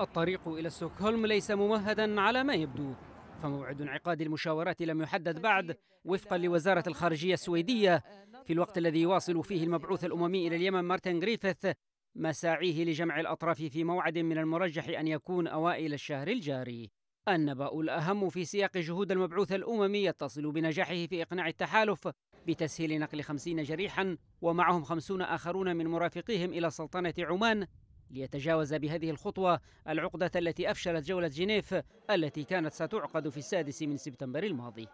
الطريق إلى ستوكهولم ليس ممهدا على ما يبدو فموعد انعقاد المشاورات لم يحدد بعد وفقا لوزارة الخارجية السويدية في الوقت الذي يواصل فيه المبعوث الأممي إلى اليمن مارتن غريفيث مساعيه لجمع الأطراف في موعد من المرجح أن يكون أوائل الشهر الجاري النبأ الأهم في سياق جهود المبعوث الأممي يتصل بنجاحه في إقناع التحالف بتسهيل نقل خمسين جريحا ومعهم خمسون آخرون من مرافقيهم إلى سلطنة عمان ليتجاوز بهذه الخطوة العقدة التي أفشلت جولة جنيف التي كانت ستعقد في السادس من سبتمبر الماضي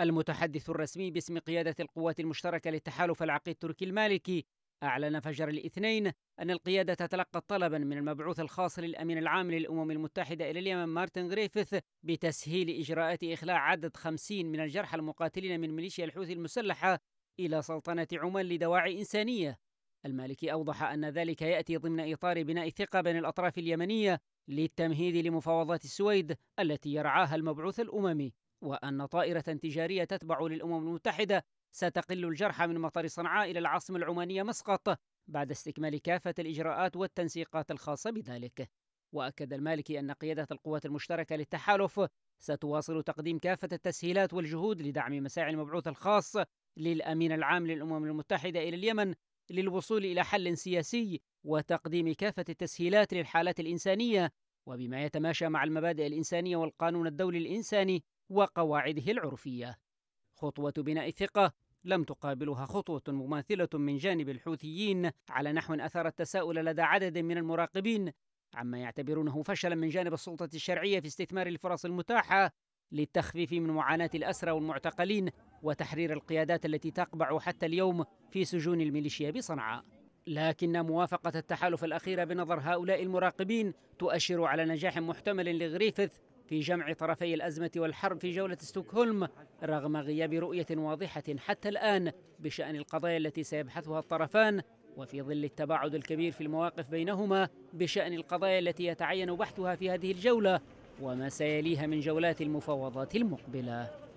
المتحدث الرسمي باسم قيادة القوات المشتركة للتحالف العقيد التركي المالكي أعلن فجر الاثنين أن القيادة تلقت طلبا من المبعوث الخاص للأمين العام للأمم المتحدة إلى اليمن مارتن غريفيث بتسهيل إجراءات إخلاء عدد 50 من الجرحى المقاتلين من ميليشيا الحوثي المسلحة إلى سلطنة عمان لدواعي إنسانية المالكي أوضح أن ذلك يأتي ضمن إطار بناء ثقة بين الأطراف اليمنية للتمهيد لمفاوضات السويد التي يرعاها المبعوث الأممي وأن طائرة تجارية تتبع للأمم المتحدة ستقل الجرحى من مطار صنعاء إلى العاصمة العمانية مسقط بعد استكمال كافة الإجراءات والتنسيقات الخاصة بذلك وأكد المالكي أن قيادة القوات المشتركة للتحالف ستواصل تقديم كافة التسهيلات والجهود لدعم مساعي المبعوث الخاص للأمين العام للأمم المتحدة إلى اليمن للوصول إلى حل سياسي وتقديم كافة التسهيلات للحالات الإنسانية وبما يتماشى مع المبادئ الإنسانية والقانون الدولي الإنساني وقواعده العرفية. خطوة بناء الثقة لم تقابلها خطوة مماثلة من جانب الحوثيين على نحو أثار التساؤل لدى عدد من المراقبين عما يعتبرونه فشلا من جانب السلطة الشرعية في استثمار الفرص المتاحة للتخفيف من معاناة الأسرى والمعتقلين وتحرير القيادات التي تقبع حتى اليوم في سجون الميليشيا بصنعاء لكن موافقة التحالف الأخيرة بنظر هؤلاء المراقبين تؤشر على نجاح محتمل لغريفث في جمع طرفي الأزمة والحرب في جولة ستوكهولم رغم غياب رؤية واضحة حتى الآن بشأن القضايا التي سيبحثها الطرفان وفي ظل التباعد الكبير في المواقف بينهما بشأن القضايا التي يتعين بحثها في هذه الجولة وما سيليها من جولات المفاوضات المقبله